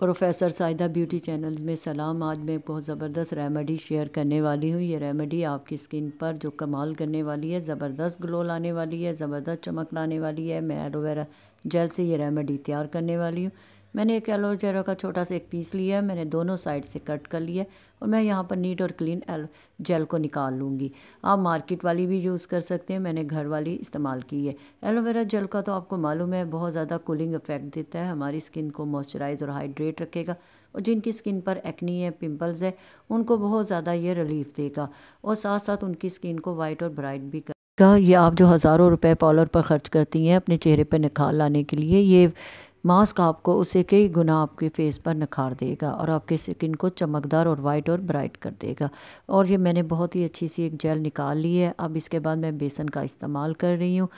professor Sahida beauty channel में सलाम आज मैं बहुत ज़बरदस्त रेमेडी शेयर करने वाली हूँ ये रेमेडी आपकी स्किन पर जो कमाल करने वाली है ज़बरदस्त ग्लो लाने वाली है ज़बरदस्त चमक लाने वाली है मैं एलोवेरा जेल से ये रेमेडी तैयार करने वाली हूँ मैंने एक एलोवेरा का छोटा सा एक पीस लिया मैंने दोनों साइड से कट कर लिया और मैं यहाँ पर नीट और क्लीन एलो जेल को निकाल लूँगी आप मार्केट वाली भी यूज़ कर सकते हैं मैंने घर वाली इस्तेमाल की है एलोवेरा जेल का तो आपको मालूम है बहुत ज़्यादा कूलिंग इफेक्ट देता है हमारी स्किन को मॉइस्चराइज और हाइड्रेट रखेगा और जिनकी स्किन पर एक्नी है पिम्पल्स है उनको बहुत ज़्यादा ये रिलीफ देगा और साथ साथ उनकी स्किन को वाइट और ब्राइट भी कर का ये आप जो हज़ारों रुपए पॉलर पर ख़र्च करती हैं अपने चेहरे पर निखार लाने के लिए ये मास्क आपको उसे कई गुना आपके फेस पर नखार देगा और आपके स्किन को चमकदार और वाइट और ब्राइट कर देगा और ये मैंने बहुत ही अच्छी सी एक जेल निकाल ली है अब इसके बाद मैं बेसन का इस्तेमाल कर रही हूँ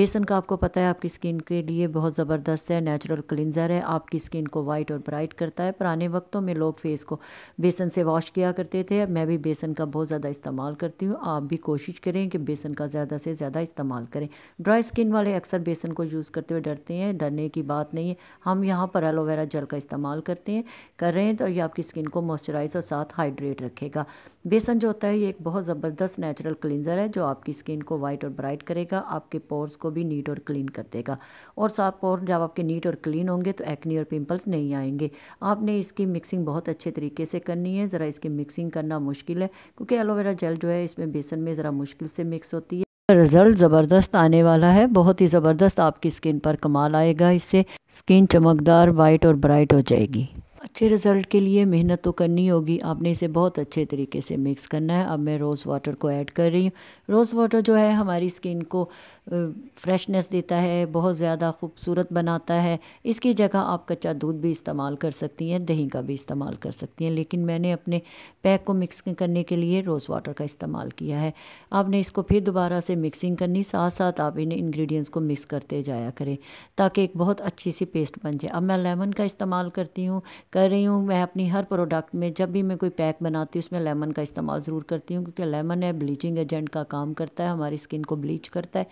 बेसन का आपको पता है आपकी स्किन के लिए बहुत ज़बरदस्त है नेचुरल क्लिनज़र है आपकी स्किन को वाइट और ब्राइट करता है पुराने वक्तों में लोग फेस को बेसन से वॉश किया करते थे मैं भी बेसन का बहुत ज़्यादा इस्तेमाल करती हूँ आप भी कोशिश करें कि बेसन का ज़्यादा से ज़्यादा इस्तेमाल करें ड्राई स्किन वाले अक्सर बेसन को यूज़ करते हुए डरते हैं डरने की बात नहीं है हम यहाँ पर एलोवेरा जल का इस्तेमाल करते हैं कर रहे हैं तो ये आपकी स्किन को मॉइस्चराइज और साथ हाइड्रेट रखेगा बेसन जो होता है ये एक बहुत ज़बरदस्त नेचुरल क्लिनजर है जो आपकी स्किन को वाइट और ब्राइट करेगा आपके पोर्स को भी नीट और क्लीन कर देगा और साफ पोर जब आपके नीट और क्लीन होंगे तो एक्नी और पिम्पल्स नहीं आएंगे आपने इसकी मिक्सिंग बहुत अच्छे तरीके से करनी है ज़रा इसकी मिक्सिंग करना मुश्किल है क्योंकि एलोवेरा जेल जो है इसमें बेसन में ज़रा मुश्किल से मिक्स होती है रिज़ल्ट ज़बरदस्त आने वाला है बहुत ही ज़बरदस्त आपकी स्किन पर कमाल आएगा इससे स्किन चमकदार वाइट और ब्राइट हो जाएगी अच्छे रिज़ल्ट के लिए मेहनत तो करनी होगी आपने इसे बहुत अच्छे तरीके से मिक्स करना है अब मैं रोज़ वाटर को ऐड कर रही हूँ रोज़ वाटर जो है हमारी स्किन को फ्रेशनेस देता है बहुत ज़्यादा खूबसूरत बनाता है इसकी जगह आप कच्चा दूध भी इस्तेमाल कर सकती हैं दही का भी इस्तेमाल कर सकती हैं लेकिन मैंने अपने पैक को मिक्स करने के लिए रोज़ वाटर का इस्तेमाल किया है आपने इसको फिर दोबारा से मिक्सिंग करनी साथ साथ आप इन इन्ग्रीडियंट्स को मिक्स करते जाया करें ताकि एक बहुत अच्छी सी पेस्ट बन जाए अब मैं लेमन का इस्तेमाल करती हूँ कर रही हूँ मैं अपनी हर प्रोडक्ट में जब भी मैं कोई पैक बनाती हूँ उसमें लेमन का इस्तेमाल ज़रूर करती हूँ क्योंकि लेमन है ब्लीचिंग एजेंट का काम करता है हमारी स्किन को ब्लीच करता है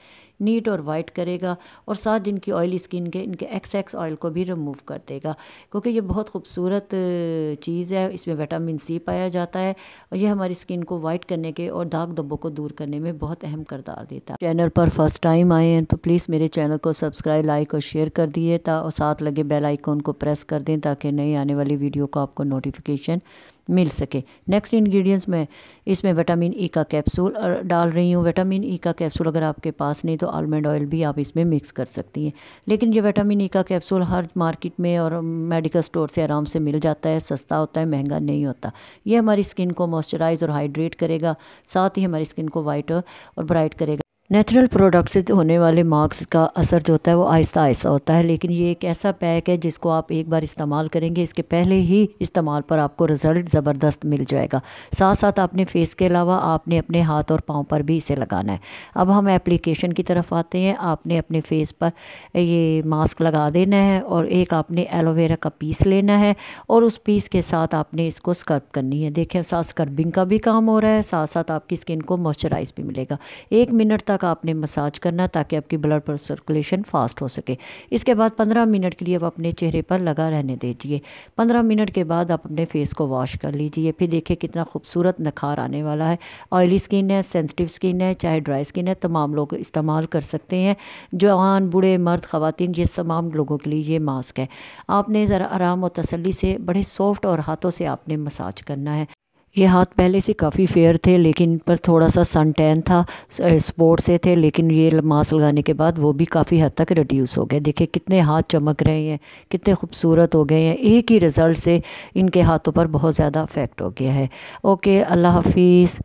नीट और वाइट करेगा और साथ जिनकी ऑयली स्किन के इनके एक्स एक्स ऑयल को भी रिमूव कर देगा क्योंकि ये बहुत खूबसूरत चीज़ है इसमें विटामिन सी पाया जाता है और यह हमारी स्किन को वाइट करने के और दाग दब्बों को दूर करने में बहुत अहम करदार देता है चैनल पर फर्स्ट टाइम आए हैं तो प्लीज़ मेरे चैनल को सब्सक्राइब लाइक और शेयर कर दिए और साथ लगे बेल आइकॉन को प्रेस कर दें ताकि आने आने वाली वीडियो का आपको नोटिफिकेशन मिल सके नेक्स्ट इंग्रेडिएंट्स में इसमें विटामिन ई e का कैप्सूल डाल रही हूँ विटामिन ई e का कैप्सूल अगर आपके पास नहीं तो आलमंड ऑयल भी आप इसमें मिक्स कर सकती हैं लेकिन ये विटामिन ई e का कैप्सूल हर मार्केट में और मेडिकल स्टोर से आराम से मिल जाता है सस्ता होता है महंगा नहीं होता ये हमारी स्किन को मॉइस्चराइज और हाइड्रेट करेगा साथ ही हमारी स्किन को वाइट और ब्राइट करेगा नेचुरल प्रोडक्ट से होने वाले मार्क्स का असर जो होता है वो आहिस्ता आहिस्ता होता है लेकिन ये एक ऐसा पैक है जिसको आप एक बार इस्तेमाल करेंगे इसके पहले ही इस्तेमाल पर आपको रिज़ल्ट ज़बरदस्त मिल जाएगा साथ साथ आपने फेस के अलावा आपने अपने हाथ और पाँव पर भी इसे लगाना है अब हम एप्लीकेशन की तरफ आते हैं आपने अपने फेस पर ये मास्क लगा देना है और एक आपने एलोवेरा का पीस लेना है और उस पीस के साथ आपने इसको स्क्रब करनी है देखें साथ स्क्रबिंग का भी काम हो रहा है साथ साथ आपकी स्किन को मॉइस्चराइज भी मिलेगा एक मिनट तक तक आपने मसाज करना ताकि आपकी ब्लड पर सर्कुलेशन फास्ट हो सके इसके बाद पंद्रह मिनट के लिए आप अपने चेहरे पर लगा रहने दीजिए पंद्रह मिनट के बाद आप अपने फेस को वॉश कर लीजिए फिर देखिए कितना खूबसूरत नखार आने वाला है ऑयली स्किन है सेंसिटिव स्किन है चाहे ड्राई स्किन है तमाम लोग इस्तेमाल कर सकते हैं जवान बूढ़े मर्द ख़वान ये तमाम लोगों के लिए ये मास्क है आपने ज़रा आराम और तसली से बड़े सॉफ्ट और हाथों से आपने मसाज करना है ये हाथ पहले से काफ़ी फेयर थे लेकिन इन पर थोड़ा सा सन टैन था स्पोर्ट से थे लेकिन ये मास्क लगाने के बाद वो भी काफ़ी हद तक रिड्यूस हो गए देखिए कितने हाथ चमक रहे हैं कितने खूबसूरत हो गए हैं एक ही रिज़ल्ट से इनके हाथों पर बहुत ज़्यादा अफेक्ट हो गया है ओके अल्लाह हाफिज़